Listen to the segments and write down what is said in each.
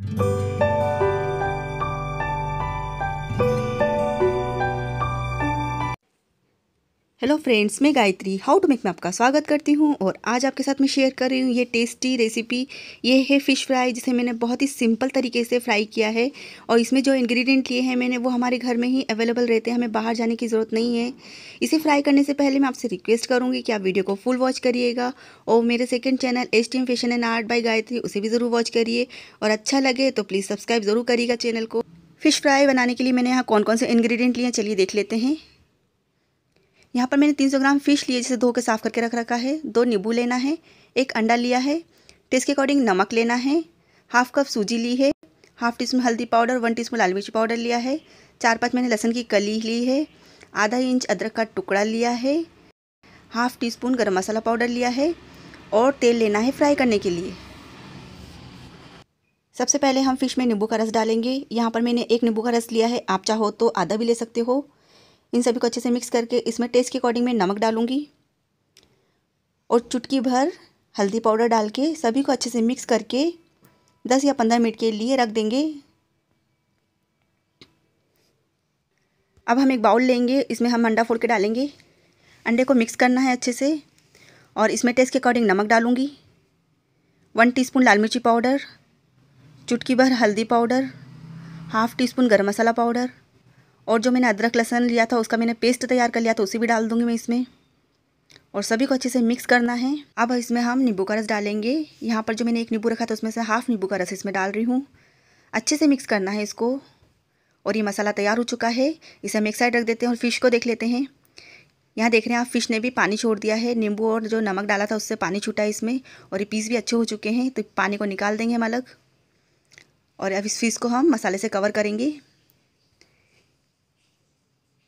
Mm-hmm. Hello friends मैं Gayatri how to make में आपका स्वागत करती हूँ और आज आपके साथ मैं शेयर कर रही हूँ ये टेस्टी रेसिपी ये है फ़िश फ्राई जिसे मैंने बहुत ही सिंपल तरीके से फ्राई किया है और इसमें जो इंग्रेडिएंट लिए हैं मैंने वो हमारे घर में ही अवेलेबल रहते हैं हमें बाहर जाने की ज़रूरत नहीं है इसे फ्राई करने से पहले मैं आपसे रिक्वेस्ट करूँगी कि आप वीडियो को फुल वॉच करिएगा और मेरे second channel S T M fashion and art by Gayatri उसे भी ज़रूर वॉच करिए और अच्छा लगे तो प्लीज़ सब्सक्राइब ज़रूर करिएगा चैनल को फ़िश फ्राई बनाने के लिए मैंने यहाँ कौन कौन से इन्ग्रीडियंट लिए चलिए देख लेते हैं यहाँ पर मैंने 300 ग्राम फिश लिए जिसे धो के साफ़ करके रख रखा है दो नींबू लेना है एक अंडा लिया है टेस्ट के अकॉर्डिंग नमक लेना है हाफ कप सूजी ली है हाफ टी स्पून हल्दी पाउडर वन टी स्पून लाल मिर्ची पाउडर लिया है चार पाँच मैंने लहसन की कली ली है आधा इंच अदरक का टुकड़ा लिया है हाफ टी स्पून गर्म मसाला पाउडर लिया है और तेल लेना है फ्राई करने के लिए सबसे पहले हम फिश में नींबू का रस डालेंगे यहाँ पर मैंने एक नींबू का रस लिया है आप चाहो तो आधा भी ले सकते हो इन सभी को अच्छे से मिक्स करके इसमें टेस्ट के अकॉर्डिंग मैं नमक डालूँगी और चुटकी भर हल्दी पाउडर डाल के सभी को अच्छे से मिक्स करके दस या पंद्रह मिनट के लिए रख देंगे अब हम एक बाउल लेंगे इसमें हम अंडा फोड़ के डालेंगे अंडे को मिक्स करना है अच्छे से और इसमें टेस्ट के अकॉर्डिंग नमक डालूँगी वन टीस्पून लाल मिर्ची पाउडर चुटकी भर हल्दी पाउडर हाफ़ टी स्पून गर्म मसाला पाउडर और जो मैंने अदरक लहसन लिया था उसका मैंने पेस्ट तैयार कर लिया था उसे भी डाल दूंगी मैं इसमें और सभी को अच्छे से मिक्स करना है अब इसमें हम नींबू का रस डालेंगे यहाँ पर जो मैंने एक नींबू रखा था उसमें से हाफ़ नींबू का रस इसमें डाल रही हूँ अच्छे से मिक्स करना है इसको और ये मसाला तैयार हो चुका है इसे हम एक साइड रख देते हैं और फ़िश को देख लेते हैं यहाँ देख रहे हैं आप फ़िश ने भी पानी छोड़ दिया है नींबू और जो नमक डाला था उससे पानी छूटा है इसमें और ये पीस भी अच्छे हो चुके हैं तो पानी को निकाल देंगे हम अलग और अब इस फिश को हम मसाले से कवर करेंगे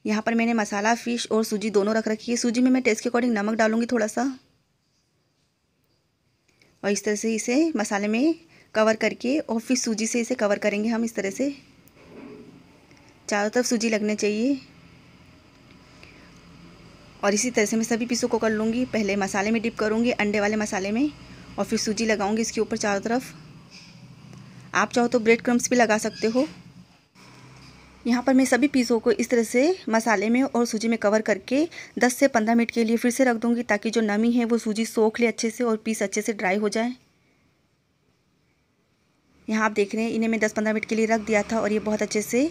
यहाँ पर मैंने मसाला फ़िश और सूजी दोनों रख रखी है सूजी में मैं टेस्ट के अकॉर्डिंग नमक डालूँगी थोड़ा सा और इस तरह से इसे मसाले में कवर करके और फिर सूजी से इसे कवर करेंगे हम इस तरह से चारों तरफ सूजी लगने चाहिए और इसी तरह से मैं सभी पीसों को कर लूँगी पहले मसाले में डिप करूँगी अंडे वाले मसाले में और फिर सूजी लगाऊँगी इसके ऊपर चारों तरफ आप चाहो तो ब्रेड क्रम्स भी लगा सकते हो यहाँ पर मैं सभी पीसों को इस तरह से मसाले में और सूजी में कवर करके 10 से 15 मिनट के लिए फिर से रख दूँगी ताकि जो नमी है वो सूजी सोख ले अच्छे से और पीस अच्छे से ड्राई हो जाए यहाँ आप देख रहे हैं इन्हें मैं 10-15 मिनट के लिए रख दिया था और ये बहुत अच्छे से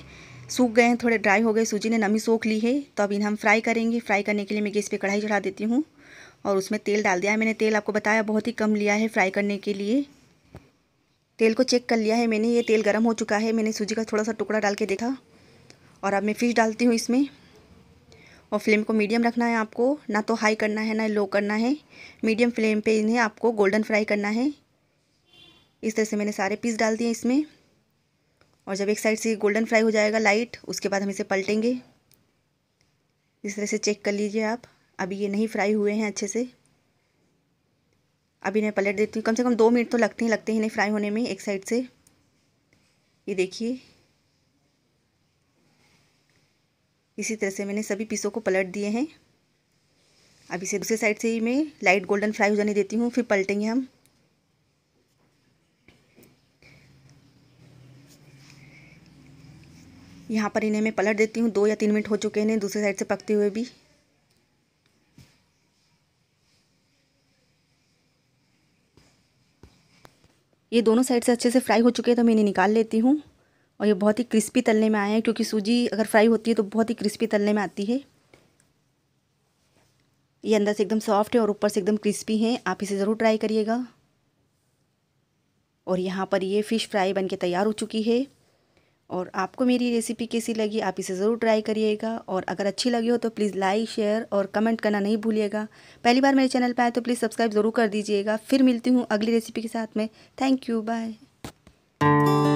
सूख गए हैं थोड़े ड्राई हो गए सूजी ने नमी सोख ली है तो अब इन्हें हम फ्राई करेंगे फ्राई करने के लिए मैं गैस पे कढ़ाई चढ़ा देती हूँ और उसमें तेल डाल दिया है मैंने तेल आपको बताया बहुत ही कम लिया है फ्राई करने के लिए तेल को चेक कर लिया है मैंने ये तेल गर्म हो चुका है मैंने सूजी का थोड़ा सा टुकड़ा डाल के देखा और अब मैं फ़िश डालती हूँ इसमें और फ्लेम को मीडियम रखना है आपको ना तो हाई करना है ना लो करना है मीडियम फ्लेम पे इन्हें आपको गोल्डन फ्राई करना है इस तरह से मैंने सारे पीस डाल दिए इसमें और जब एक साइड से गोल्डन फ्राई हो जाएगा लाइट उसके बाद हम इसे पलटेंगे इस तरह से चेक कर लीजिए आप अभी ये नहीं फ्राई हुए हैं अच्छे से अभी इन्हें पलट देती हूँ कम से कम दो मिनट तो लगते ही लगते हैं इन्हें फ्राई होने में एक साइड से ये देखिए इसी तरह से मैंने सभी पीसों को पलट दिए हैं अब इसे दूसरे साइड से ही मैं लाइट गोल्डन फ्राई हो जाने देती हूँ फिर पलटेंगे हम यहाँ पर इन्हें मैं पलट देती हूँ दो या तीन मिनट हो चुके हैं दूसरे साइड से पकते हुए भी ये दोनों साइड से अच्छे से फ्राई हो चुके हैं तो मैं इन्हें निकाल लेती हूँ और ये बहुत ही क्रिस्पी तलने में आए हैं क्योंकि सूजी अगर फ्राई होती है तो बहुत ही क्रिस्पी तलने में आती है ये अंदर से एकदम सॉफ्ट है और ऊपर से एकदम क्रिस्पी हैं आप इसे ज़रूर ट्राई करिएगा और यहाँ पर ये फ़िश फ्राई बनके तैयार हो चुकी है और आपको मेरी रेसिपी कैसी लगी आप इसे ज़रूर ट्राई करिएगा और अगर अच्छी लगी हो तो प्लीज़ लाइक शेयर और कमेंट करना नहीं भूलिएगा पहली बार मेरे चैनल पर आए तो प्लीज़ सब्सक्राइब ज़रूर कर दीजिएगा फिर मिलती हूँ अगली रेसिपी के साथ में थैंक यू बाय